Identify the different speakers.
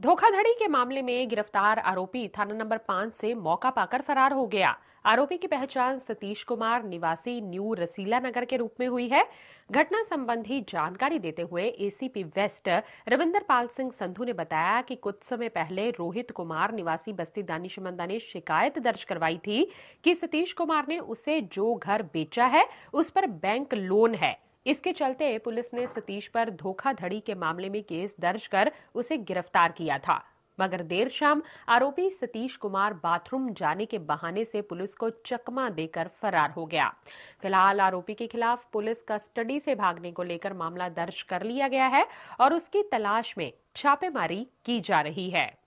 Speaker 1: धोखाधड़ी के मामले में गिरफ्तार आरोपी थाना नंबर पाँच से मौका पाकर फरार हो गया आरोपी की पहचान सतीश कुमार निवासी न्यू रसीला नगर के रूप में हुई है घटना संबंधी जानकारी देते हुए एसीपी वेस्ट रविंदर पाल सिंह संधू ने बताया कि कुछ समय पहले रोहित कुमार निवासी बस्ती मंदा ने शिकायत दर्ज करवाई थी कि सतीश कुमार ने उसे जो घर बेचा है उस पर बैंक लोन है इसके चलते पुलिस ने सतीश पर धोखाधड़ी के मामले में केस दर्ज कर उसे गिरफ्तार किया था मगर देर शाम आरोपी सतीश कुमार बाथरूम जाने के बहाने से पुलिस को चकमा देकर फरार हो गया फिलहाल आरोपी के खिलाफ पुलिस कस्टडी से भागने को लेकर मामला दर्ज कर लिया गया है और उसकी तलाश में छापेमारी की जा रही है